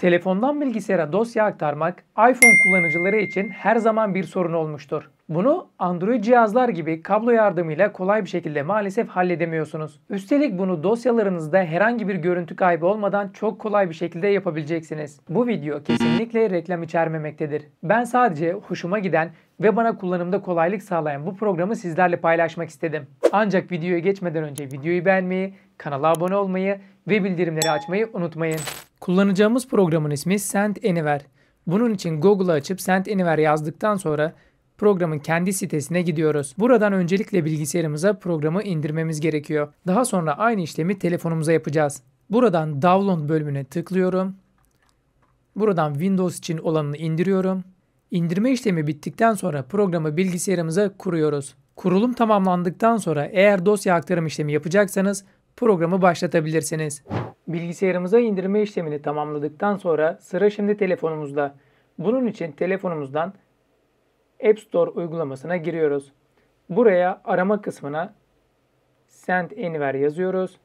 Telefondan bilgisayara dosya aktarmak iPhone kullanıcıları için her zaman bir sorun olmuştur. Bunu Android cihazlar gibi kablo yardımıyla kolay bir şekilde maalesef halledemiyorsunuz. Üstelik bunu dosyalarınızda herhangi bir görüntü kaybı olmadan çok kolay bir şekilde yapabileceksiniz. Bu video kesinlikle reklam içermemektedir. Ben sadece hoşuma giden ve bana kullanımda kolaylık sağlayan bu programı sizlerle paylaşmak istedim. Ancak videoya geçmeden önce videoyu beğenmeyi, kanala abone olmayı ve bildirimleri açmayı unutmayın. Kullanacağımız programın ismi SendAnyWhere. Bunun için Google'a açıp SendAnyWhere yazdıktan sonra programın kendi sitesine gidiyoruz. Buradan öncelikle bilgisayarımıza programı indirmemiz gerekiyor. Daha sonra aynı işlemi telefonumuza yapacağız. Buradan Download bölümüne tıklıyorum. Buradan Windows için olanını indiriyorum. İndirme işlemi bittikten sonra programı bilgisayarımıza kuruyoruz. Kurulum tamamlandıktan sonra eğer dosya aktarım işlemi yapacaksanız programı başlatabilirsiniz. Bilgisayarımıza indirme işlemini tamamladıktan sonra sıra şimdi telefonumuzda. Bunun için telefonumuzdan App Store uygulamasına giriyoruz. Buraya arama kısmına Send Anywhere yazıyoruz.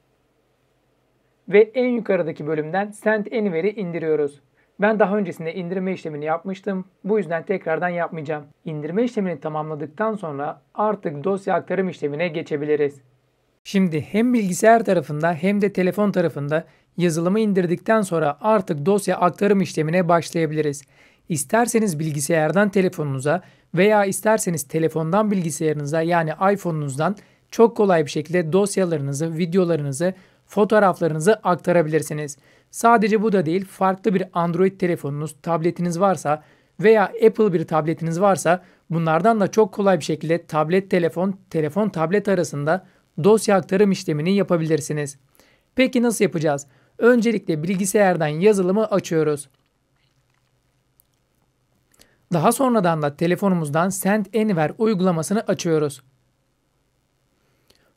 Ve en yukarıdaki bölümden Send Anywhere'i indiriyoruz. Ben daha öncesinde indirme işlemini yapmıştım. Bu yüzden tekrardan yapmayacağım. İndirme işlemini tamamladıktan sonra artık dosya aktarım işlemine geçebiliriz. Şimdi hem bilgisayar tarafında hem de telefon tarafında yazılımı indirdikten sonra artık dosya aktarım işlemine başlayabiliriz. İsterseniz bilgisayardan telefonunuza veya isterseniz telefondan bilgisayarınıza yani iPhone'unuzdan çok kolay bir şekilde dosyalarınızı, videolarınızı, fotoğraflarınızı aktarabilirsiniz. Sadece bu da değil, farklı bir Android telefonunuz, tabletiniz varsa veya Apple bir tabletiniz varsa bunlardan da çok kolay bir şekilde tablet telefon, telefon tablet arasında dosya aktarım işlemini yapabilirsiniz. Peki nasıl yapacağız? Öncelikle bilgisayardan yazılımı açıyoruz. Daha sonradan da telefonumuzdan Send Anywhere uygulamasını açıyoruz.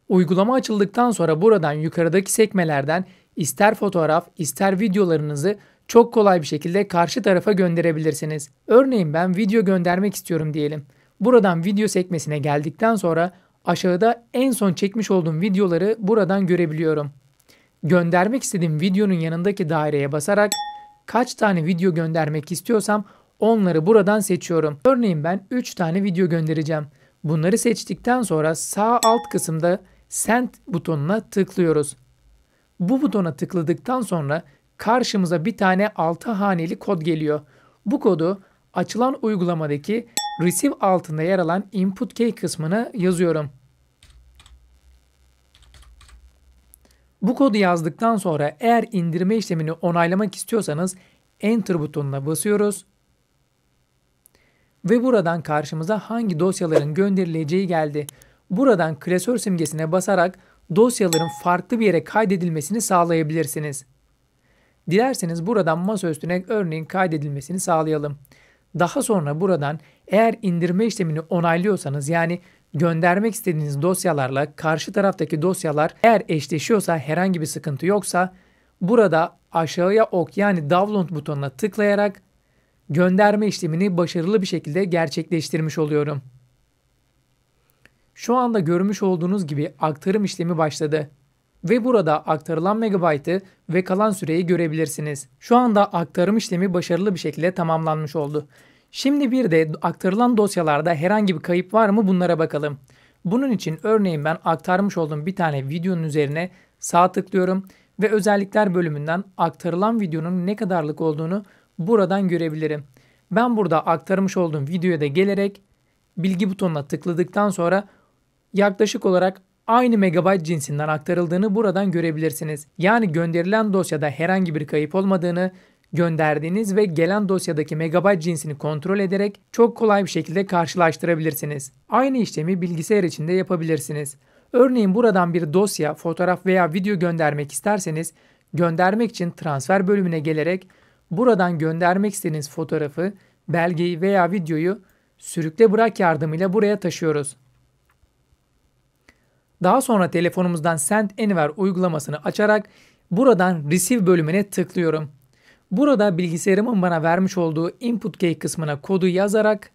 Uygulama açıldıktan sonra buradan yukarıdaki sekmelerden ister fotoğraf ister videolarınızı çok kolay bir şekilde karşı tarafa gönderebilirsiniz. Örneğin ben video göndermek istiyorum diyelim. Buradan video sekmesine geldikten sonra Aşağıda en son çekmiş olduğum videoları buradan görebiliyorum. Göndermek istediğim videonun yanındaki daireye basarak kaç tane video göndermek istiyorsam onları buradan seçiyorum. Örneğin ben 3 tane video göndereceğim. Bunları seçtikten sonra sağ alt kısımda Send butonuna tıklıyoruz. Bu butona tıkladıktan sonra karşımıza bir tane 6 haneli kod geliyor. Bu kodu açılan uygulamadaki Receive altında yer alan Input Key kısmına yazıyorum. Bu kodu yazdıktan sonra eğer indirme işlemini onaylamak istiyorsanız Enter butonuna basıyoruz. Ve buradan karşımıza hangi dosyaların gönderileceği geldi. Buradan klasör simgesine basarak dosyaların farklı bir yere kaydedilmesini sağlayabilirsiniz. Dilerseniz buradan masaüstüne üstüne örneğin kaydedilmesini sağlayalım. Daha sonra buradan eğer indirme işlemini onaylıyorsanız yani göndermek istediğiniz dosyalarla karşı taraftaki dosyalar eğer eşleşiyorsa herhangi bir sıkıntı yoksa burada aşağıya ok yani download butonuna tıklayarak gönderme işlemini başarılı bir şekilde gerçekleştirmiş oluyorum. Şu anda görmüş olduğunuz gibi aktarım işlemi başladı ve burada aktarılan megabaytı ve kalan süreyi görebilirsiniz. Şu anda aktarım işlemi başarılı bir şekilde tamamlanmış oldu. Şimdi bir de aktarılan dosyalarda herhangi bir kayıp var mı bunlara bakalım. Bunun için örneğin ben aktarmış olduğum bir tane videonun üzerine sağ tıklıyorum ve özellikler bölümünden aktarılan videonun ne kadarlık olduğunu buradan görebilirim. Ben burada aktarmış olduğum videoya da gelerek bilgi butonuna tıkladıktan sonra yaklaşık olarak aynı megabayt cinsinden aktarıldığını buradan görebilirsiniz. Yani gönderilen dosyada herhangi bir kayıp olmadığını gönderdiğiniz ve gelen dosyadaki megabayt cinsini kontrol ederek çok kolay bir şekilde karşılaştırabilirsiniz. Aynı işlemi bilgisayar içinde yapabilirsiniz. Örneğin buradan bir dosya, fotoğraf veya video göndermek isterseniz göndermek için transfer bölümüne gelerek buradan göndermek istediğiniz fotoğrafı, belgeyi veya videoyu sürükle bırak yardımıyla buraya taşıyoruz. Daha sonra telefonumuzdan Send Anywhere uygulamasını açarak buradan Receive bölümüne tıklıyorum. Burada bilgisayarımın bana vermiş olduğu input key kısmına kodu yazarak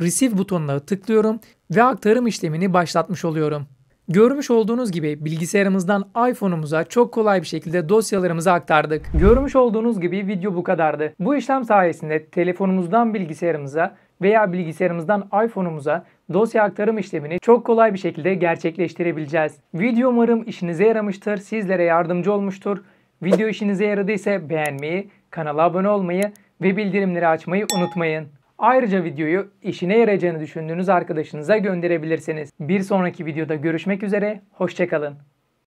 receive butonuna tıklıyorum ve aktarım işlemini başlatmış oluyorum. Görmüş olduğunuz gibi bilgisayarımızdan iPhone'umuza çok kolay bir şekilde dosyalarımızı aktardık. Görmüş olduğunuz gibi video bu kadardı. Bu işlem sayesinde telefonumuzdan bilgisayarımıza veya bilgisayarımızdan iPhone'umuza dosya aktarım işlemini çok kolay bir şekilde gerçekleştirebileceğiz. Video umarım işinize yaramıştır, sizlere yardımcı olmuştur. Video işinize yaradıysa beğenmeyi, kanala abone olmayı ve bildirimleri açmayı unutmayın. Ayrıca videoyu işine yarayacağını düşündüğünüz arkadaşınıza gönderebilirsiniz. Bir sonraki videoda görüşmek üzere, hoşçakalın.